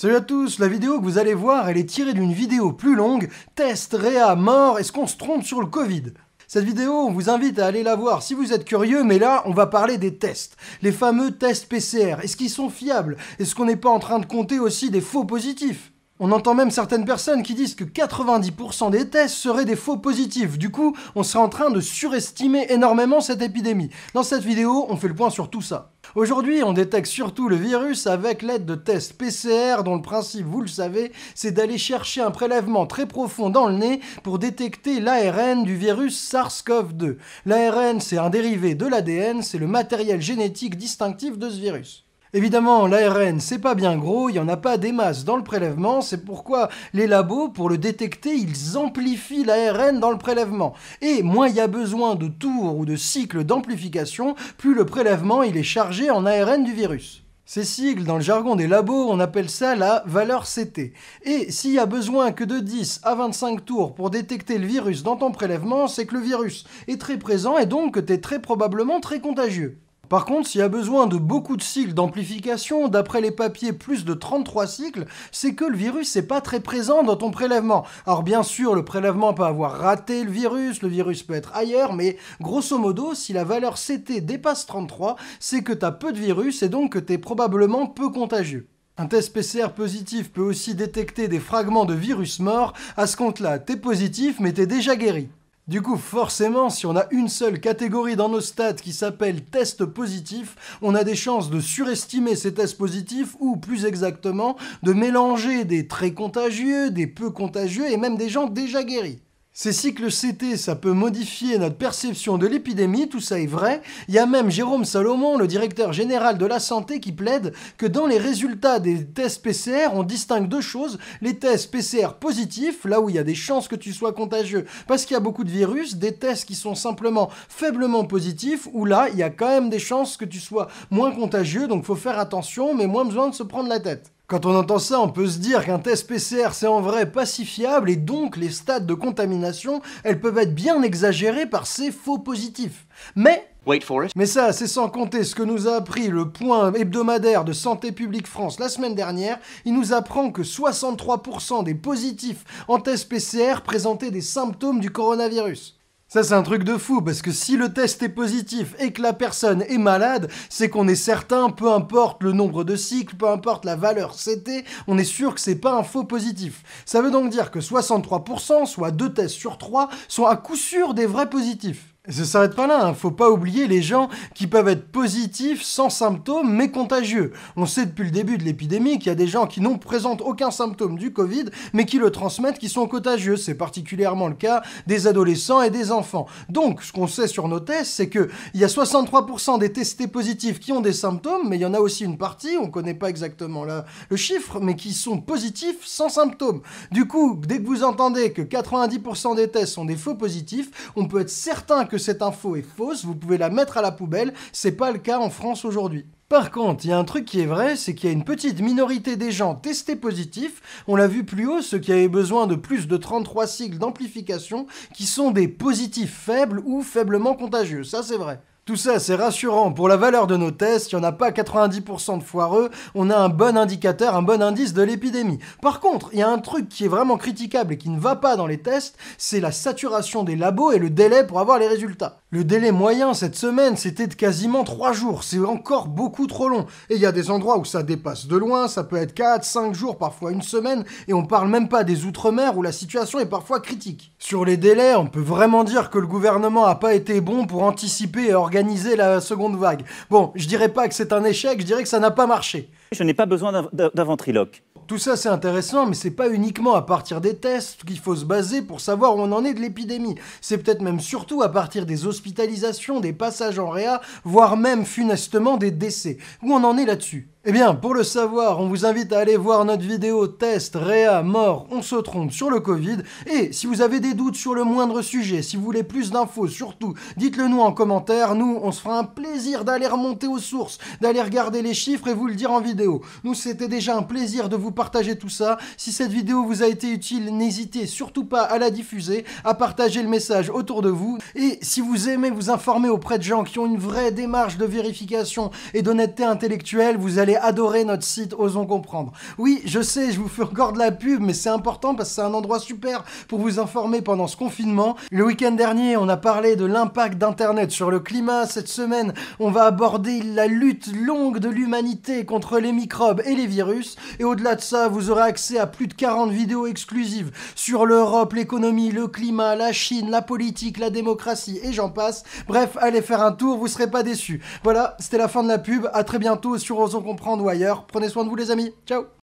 Salut à tous, la vidéo que vous allez voir, elle est tirée d'une vidéo plus longue, test, réa, mort, est-ce qu'on se trompe sur le Covid cette vidéo, on vous invite à aller la voir si vous êtes curieux, mais là, on va parler des tests. Les fameux tests PCR, est-ce qu'ils sont fiables Est-ce qu'on n'est pas en train de compter aussi des faux positifs on entend même certaines personnes qui disent que 90% des tests seraient des faux positifs. Du coup, on serait en train de surestimer énormément cette épidémie. Dans cette vidéo, on fait le point sur tout ça. Aujourd'hui, on détecte surtout le virus avec l'aide de tests PCR dont le principe, vous le savez, c'est d'aller chercher un prélèvement très profond dans le nez pour détecter l'ARN du virus SARS-CoV-2. L'ARN, c'est un dérivé de l'ADN, c'est le matériel génétique distinctif de ce virus. Évidemment, l'ARN, c'est pas bien gros, il n'y en a pas des masses dans le prélèvement, c'est pourquoi les labos, pour le détecter, ils amplifient l'ARN dans le prélèvement. Et moins il y a besoin de tours ou de cycles d'amplification, plus le prélèvement il est chargé en ARN du virus. Ces cycles, dans le jargon des labos, on appelle ça la valeur CT. Et s'il y a besoin que de 10 à 25 tours pour détecter le virus dans ton prélèvement, c'est que le virus est très présent et donc que tu très probablement très contagieux. Par contre, s'il y a besoin de beaucoup de cycles d'amplification, d'après les papiers, plus de 33 cycles, c'est que le virus n'est pas très présent dans ton prélèvement. Alors bien sûr, le prélèvement peut avoir raté le virus, le virus peut être ailleurs, mais grosso modo, si la valeur CT dépasse 33, c'est que t'as peu de virus et donc que t'es probablement peu contagieux. Un test PCR positif peut aussi détecter des fragments de virus morts. À ce compte-là, t'es positif, mais t'es déjà guéri. Du coup, forcément, si on a une seule catégorie dans nos stats qui s'appelle test positif, on a des chances de surestimer ces tests positifs ou plus exactement de mélanger des très contagieux, des peu contagieux et même des gens déjà guéris. Ces cycles CT, ça peut modifier notre perception de l'épidémie, tout ça est vrai. Il y a même Jérôme Salomon, le directeur général de la santé, qui plaide que dans les résultats des tests PCR, on distingue deux choses. Les tests PCR positifs, là où il y a des chances que tu sois contagieux, parce qu'il y a beaucoup de virus, des tests qui sont simplement faiblement positifs, où là, il y a quand même des chances que tu sois moins contagieux, donc faut faire attention, mais moins besoin de se prendre la tête. Quand on entend ça, on peut se dire qu'un test PCR c'est en vrai pas fiable et donc les stades de contamination, elles peuvent être bien exagérées par ces faux positifs. Mais Wait for Mais ça, c'est sans compter ce que nous a appris le point hebdomadaire de Santé publique France la semaine dernière. Il nous apprend que 63% des positifs en test PCR présentaient des symptômes du coronavirus. Ça, c'est un truc de fou, parce que si le test est positif et que la personne est malade, c'est qu'on est certain, peu importe le nombre de cycles, peu importe la valeur CT, on est sûr que c'est pas un faux positif. Ça veut donc dire que 63%, soit 2 tests sur 3, sont à coup sûr des vrais positifs. Et ça s'arrête pas là, hein. faut pas oublier les gens qui peuvent être positifs, sans symptômes, mais contagieux. On sait depuis le début de l'épidémie qu'il y a des gens qui n'ont présentent aucun symptôme du Covid, mais qui le transmettent, qui sont contagieux. C'est particulièrement le cas des adolescents et des enfants. Donc, ce qu'on sait sur nos tests, c'est que il y a 63% des testés positifs qui ont des symptômes, mais il y en a aussi une partie, on connaît pas exactement le chiffre, mais qui sont positifs sans symptômes. Du coup, dès que vous entendez que 90% des tests sont des faux positifs, on peut être certain que cette info est fausse, vous pouvez la mettre à la poubelle, c'est pas le cas en France aujourd'hui. Par contre, il y a un truc qui est vrai, c'est qu'il y a une petite minorité des gens testés positifs, on l'a vu plus haut, ceux qui avaient besoin de plus de 33 cycles d'amplification, qui sont des positifs faibles ou faiblement contagieux, ça c'est vrai. Tout ça, c'est rassurant. Pour la valeur de nos tests, il n'y en a pas 90% de foireux. On a un bon indicateur, un bon indice de l'épidémie. Par contre, il y a un truc qui est vraiment critiquable et qui ne va pas dans les tests, c'est la saturation des labos et le délai pour avoir les résultats. Le délai moyen cette semaine, c'était de quasiment 3 jours. C'est encore beaucoup trop long. Et il y a des endroits où ça dépasse de loin. Ça peut être 4, 5 jours, parfois une semaine. Et on parle même pas des Outre-mer où la situation est parfois critique. Sur les délais, on peut vraiment dire que le gouvernement a pas été bon pour anticiper et organiser la seconde vague. Bon, je dirais pas que c'est un échec, je dirais que ça n'a pas marché. Je n'ai pas besoin d'un ventriloque. Tout ça c'est intéressant, mais c'est pas uniquement à partir des tests qu'il faut se baser pour savoir où on en est de l'épidémie. C'est peut-être même surtout à partir des hospitalisations, des passages en réa, voire même funestement des décès. Où on en est là-dessus eh bien, pour le savoir, on vous invite à aller voir notre vidéo test Réa mort, on se trompe sur le Covid. Et si vous avez des doutes sur le moindre sujet, si vous voulez plus d'infos, surtout, dites-le nous en commentaire. Nous, on se fera un plaisir d'aller remonter aux sources, d'aller regarder les chiffres et vous le dire en vidéo. Nous, c'était déjà un plaisir de vous partager tout ça. Si cette vidéo vous a été utile, n'hésitez surtout pas à la diffuser, à partager le message autour de vous. Et si vous aimez vous informer auprès de gens qui ont une vraie démarche de vérification et d'honnêteté intellectuelle, vous allez adorer notre site Osons Comprendre. Oui, je sais, je vous fais encore de la pub, mais c'est important parce que c'est un endroit super pour vous informer pendant ce confinement. Le week-end dernier, on a parlé de l'impact d'Internet sur le climat. Cette semaine, on va aborder la lutte longue de l'humanité contre les microbes et les virus. Et au-delà de ça, vous aurez accès à plus de 40 vidéos exclusives sur l'Europe, l'économie, le climat, la Chine, la politique, la démocratie et j'en passe. Bref, allez faire un tour, vous serez pas déçus. Voilà, c'était la fin de la pub. À très bientôt sur Osons Comprendre prendre ou ailleurs. Prenez soin de vous les amis. Ciao